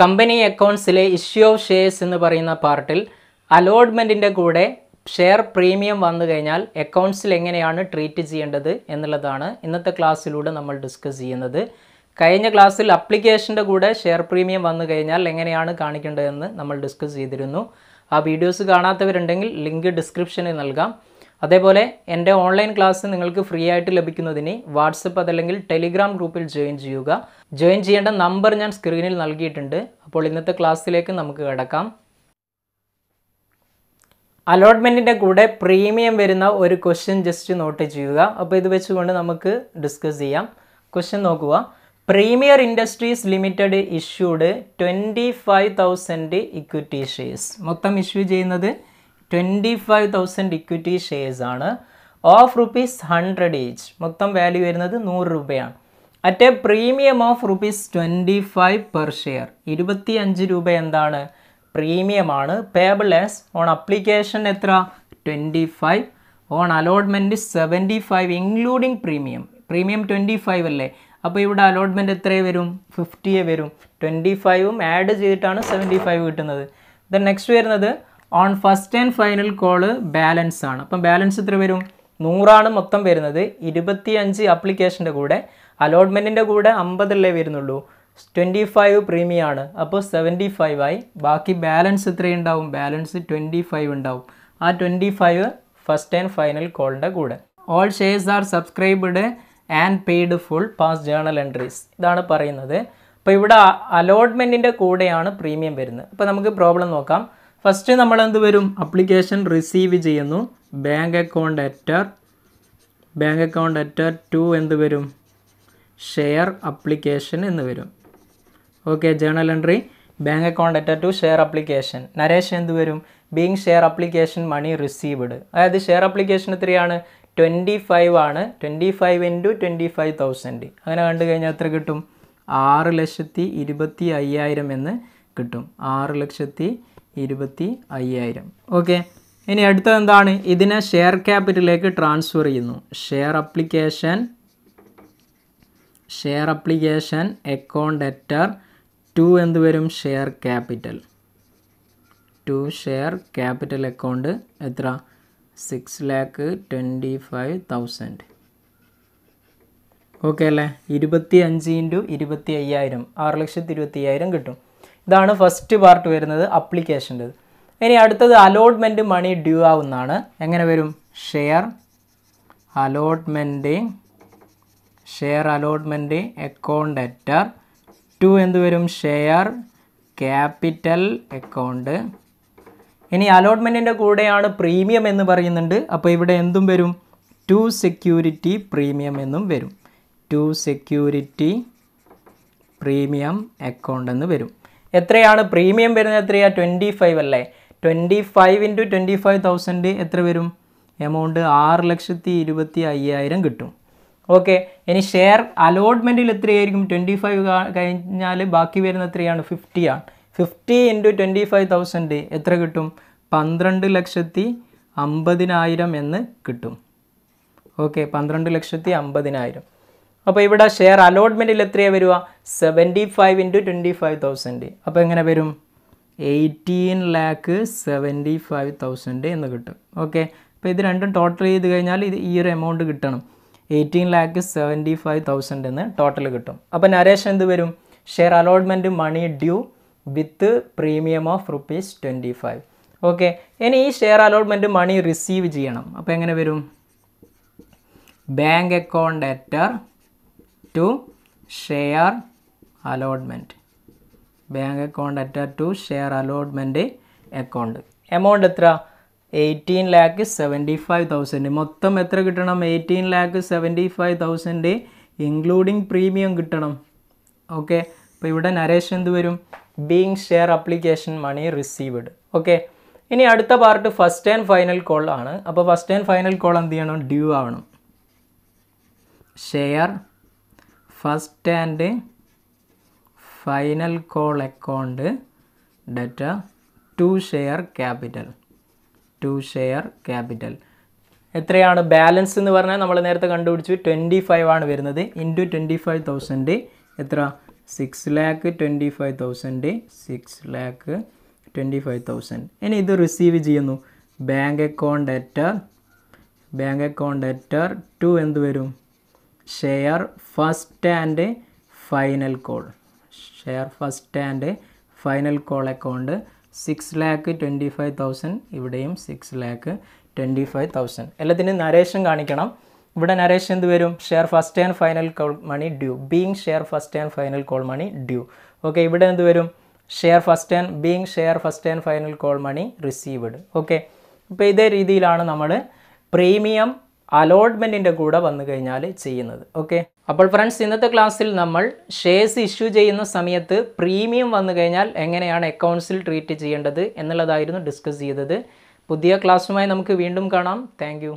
company അക്കൗണ്ട്സിലെ issue of shares എന്ന് പറയുന്ന പാർട്ടിൽ അലോട്ട്മെൻറ്റിൻ്റെ കൂടെ ഷെയർ പ്രീമിയം വന്നു കഴിഞ്ഞാൽ അക്കൗണ്ട്സിൽ എങ്ങനെയാണ് ട്രീറ്റ് ചെയ്യേണ്ടത് എന്നുള്ളതാണ് ഇന്നത്തെ ക്ലാസ്സിലൂടെ നമ്മൾ ഡിസ്കസ് ചെയ്യുന്നത് കഴിഞ്ഞ ക്ലാസ്സിൽ അപ്ലിക്കേഷൻ്റെ കൂടെ ഷെയർ പ്രീമിയം വന്നു കഴിഞ്ഞാൽ എങ്ങനെയാണ് കാണിക്കേണ്ടതെന്ന് നമ്മൾ ഡിസ്കസ് ചെയ്തിരുന്നു ആ വീഡിയോസ് കാണാത്തവരുണ്ടെങ്കിൽ ലിങ്ക് ഡിസ്ക്രിപ്ഷനിൽ നൽകാം അതേപോലെ എൻ്റെ ഓൺലൈൻ ക്ലാസ് നിങ്ങൾക്ക് ഫ്രീ ആയിട്ട് ലഭിക്കുന്നതിന് വാട്സപ്പ് അതല്ലെങ്കിൽ ടെലിഗ്രാം ഗ്രൂപ്പിൽ ജോയിൻ ചെയ്യുക ജോയിൻ ചെയ്യേണ്ട നമ്പർ ഞാൻ സ്ക്രീനിൽ നൽകിയിട്ടുണ്ട് അപ്പോൾ ഇന്നത്തെ ക്ലാസ്സിലേക്ക് നമുക്ക് കിടക്കാം അലോട്ട്മെൻറ്റിൻ്റെ കൂടെ പ്രീമിയം വരുന്ന ഒരു ക്വസ്റ്റ്യൻ ജസ്റ്റ് നോട്ട് ചെയ്യുക അപ്പോൾ ഇത് വെച്ചുകൊണ്ട് നമുക്ക് ഡിസ്കസ് ചെയ്യാം ക്വസ്റ്റ്യൻ നോക്കുക premier industries limited issued twenty five thousand equity shares മൊത്തം ഇഷ്യൂ ചെയ്യുന്നത് twenty five thousand equity shares ആണ് ഓഫ് റുപ്പീസ് ഹൺഡ്രഡ് ഈച്ച് മൊത്തം വാല്യൂ വരുന്നത് നൂറ് രൂപയാണ് at a premium of rupees twenty five per share ഇരുപത്തി അഞ്ച് രൂപ എന്താണ് പ്രീമിയം ആണ് പേബിൾ ആസ് ഓൺ അപ്ലിക്കേഷൻ എത്ര twenty five on allotment seventy five including premium premium twenty five അല്ലേ അപ്പോൾ ഇവിടെ അലോട്ട്മെൻറ്റ് എത്രയേ വരും ഫിഫ്റ്റിയെ വരും ട്വൻറ്റി ഫൈവും ആഡ് ചെയ്തിട്ടാണ് സെവൻറ്റി ഫൈവ് കിട്ടുന്നത് ദെൻ നെക്സ്റ്റ് വരുന്നത് on first and final call balance ആണ് അപ്പം ബാലൻസ് എത്ര വരും നൂറാണ് മൊത്തം വരുന്നത് ഇരുപത്തിയഞ്ച് അപ്ലിക്കേഷൻ്റെ കൂടെ അലോട്ട്മെൻറ്റിൻ്റെ കൂടെ അമ്പതല്ലേ വരുന്നുള്ളൂ ട്വൻറ്റി ഫൈവ് പ്രീമിയം ആണ് അപ്പോൾ സെവൻറ്റി ഫൈവ് ആയി ബാക്കി ബാലൻസ് എത്രയുണ്ടാവും ബാലൻസ് ട്വൻറ്റി ഫൈവ് ഉണ്ടാവും ആ twenty five first and final കോളിൻ്റെ കൂടെ all shares are subscribed and paid full pass journal entries ഇതാണ് പറയുന്നത് അപ്പോൾ ഇവിടെ അലോട്ട്മെൻറ്റിൻ്റെ കൂടെയാണ് പ്രീമിയം വരുന്നത് അപ്പോൾ നമുക്ക് പ്രോബ്ലം നോക്കാം ഫസ്റ്റ് നമ്മൾ എന്ത് വരും അപ്ലിക്കേഷൻ റിസീവ് ചെയ്യുന്നു ബാങ്ക് അക്കൗണ്ട് അറ്റർ ബാങ്ക് അക്കൗണ്ട് അറ്റർ ടു എന്ത് വരും ഷെയർ അപ്ലിക്കേഷൻ എന്ന് വരും okay journal entry bank account അറ്റർ ടു ഷെയർ അപ്ലിക്കേഷൻ നരേഷ് എന്ത് വരും being share application money received അതായത് ഷെയർ അപ്ലിക്കേഷൻ എത്രയാണ് ട്വൻറ്റി ഫൈവ് ആണ് twenty five into twenty five thousand അങ്ങനെ കണ്ടു കഴിഞ്ഞാൽ എത്ര കിട്ടും ആറ് ലക്ഷത്തി ഇരുപത്തി അയ്യായിരം എന്ന് കിട്ടും ആറ് ലക്ഷത്തി ഇരുപത്തി അയ്യായിരം ഓക്കെ ഇനി അടുത്തത് എന്താണ് ഇതിനെ ഷെയർ ക്യാപിറ്റലിലേക്ക് ട്രാൻസ്ഫർ ചെയ്യുന്നു share application share application account എറ്റർ ടു എന്ത് വരും share capital to share capital account എത്ര six lakh twenty five thousand okay അല്ലേ ഇരുപത്തി അഞ്ച് ഇൻറ്റു ഇരുപത്തി അയ്യായിരം ആറ് ലക്ഷത്തി ഇരുപത്തി അയ്യായിരം കിട്ടും ഇതാണ് ഫസ്റ്റ് പാർട്ട് വരുന്നത് അപ്ലിക്കേഷൻ്റെ ഇനി അടുത്തത് അലോട്ട്മെൻറ്റ് മണി ഡ്യൂ ആവുന്നതാണ് എങ്ങനെ വരും share allotment share allotment account അറ്റർ ടു എന്ത് വരും ഷെയർ ക്യാപിറ്റൽ അക്കൗണ്ട് ഇനി അലോട്ട്മെൻറ്റിൻ്റെ കൂടെയാണ് പ്രീമിയം എന്ന് പറയുന്നുണ്ട് അപ്പോൾ ഇവിടെ എന്തും വരും ടു സെക്യൂരിറ്റി പ്രീമിയം എന്നും വരും ടു സെക്യൂരിറ്റി പ്രീമിയം അക്കൗണ്ട് എന്ന് വരും എത്രയാണ് പ്രീമിയം വരുന്നത് എത്രയാണ് ട്വൻറ്റി ഫൈവ് അല്ലേ twenty five into twenty five thousand എത്ര വരും എമൗണ്ട് ആറ് ലക്ഷത്തി ഇരുപത്തി അയ്യായിരം കിട്ടും ഓക്കെ ഇനി ഷെയർ അലോട്ട്മെൻറ്റിൽ എത്രയായിരിക്കും ട്വൻറ്റി ഫൈവ് കഴിഞ്ഞാൽ ബാക്കി വരുന്ന എത്രയാണ് ഫിഫ്റ്റിയാണ് fifty into twenty five thousand എത്ര കിട്ടും പന്ത്രണ്ട് ലക്ഷത്തി അമ്പതിനായിരം എന്ന് കിട്ടും ഓക്കെ പന്ത്രണ്ട് ലക്ഷത്തി അമ്പതിനായിരം അപ്പോൾ ഇവിടെ ഷെയർ അലോട്ട്മെൻറ്റിൽ എത്രയാണ് വരിക seventy five into twenty five thousand അപ്പോൾ എങ്ങനെ വരും eighteen lakh seventy five thousand എന്ന് കിട്ടും ഓക്കെ അപ്പോൾ ഇത് രണ്ടും ടോട്ടൽ ചെയ്ത് കഴിഞ്ഞാൽ ഇത് ഈ ഒരു എമൗണ്ട് കിട്ടണം eighteen lakh seventy five thousand എന്ന് ടോട്ടൽ കിട്ടും അപ്പോൾ നരേഷൻ എന്ത് വരും share allotment money due with premium of rupees twenty five okay ഇനി ഈ ഷെയർ അലോട്ട്മെൻറ്റ് മണി റിസീവ് ചെയ്യണം അപ്പോൾ എങ്ങനെ വരും ബാങ്ക് അക്കൗണ്ട് അറ്റർ to share allotment bank account attach to share allotment account amount എത്ര eighteen lakh seventy five thousand മൊത്തം എത്ര കിട്ടണം eighteen lakh seventy five thousand including premium കിട്ടണം ഓക്കെ അപ്പോൾ ഇവിടെ നരേഷൻ എന്ത് വരും being share application money received okay ഇനി അടുത്ത part first and final call ആണ് അപ്പോൾ ഫസ്റ്റ് ആൻഡ് ഫൈനൽ കോൾ എന്ത് ചെയ്യണം ഡ്യൂ ആവണം share first and final call account ഡെറ്റ to share capital to share capital എത്രയാണ് ബാലൻസ് എന്ന് പറഞ്ഞാൽ നമ്മൾ നേരത്തെ കണ്ടുപിടിച്ചു ട്വൻറ്റി ഫൈവ് ആണ് വരുന്നത് ഇൻറ്റു ട്വൻറ്റി ഫൈവ് തൗസൻഡ് എത്ര six lakh twenty five thousand six lakh twenty five thousand ഇനി ഇത് റിസീവ് ചെയ്യുന്നു ബാങ്ക് അക്കൗണ്ട് എറ്റർ ബാങ്ക് അക്കൗണ്ട് എറ്റർ ടു എന്ത് വരും share first and final call share first and final call account six lakh twenty five thousand ഇവിടെയും six lakh twenty five thousand എല്ലാത്തിനും narration കാണിക്കണം ഇവിടെ നരേഷൻ എന്ത് വരും share first and final call money due being share first and final call money due okay ഇവിടെ എന്ത് വരും share first and being share first and final call money received okay അപ്പോൾ ഇതേ രീതിയിലാണ് നമ്മൾ പ്രീമിയം അലോട്ട്മെൻറ്റിൻ്റെ കൂടെ വന്നു കഴിഞ്ഞാൽ ചെയ്യുന്നത് ഓക്കെ അപ്പോൾ ഫ്രണ്ട്സ് ഇന്നത്തെ ക്ലാസ്സിൽ നമ്മൾ ഷെയർസ് ഇഷ്യൂ ചെയ്യുന്ന സമയത്ത് പ്രീമിയം വന്നു കഴിഞ്ഞാൽ എങ്ങനെയാണ് അക്കൗണ്ട്സിൽ ട്രീറ്റ് ചെയ്യേണ്ടത് എന്നുള്ളതായിരുന്നു ഡിസ്കസ് ചെയ്തത് പുതിയ ക്ലാസ്സുമായി നമുക്ക് വീണ്ടും കാണാം താങ്ക്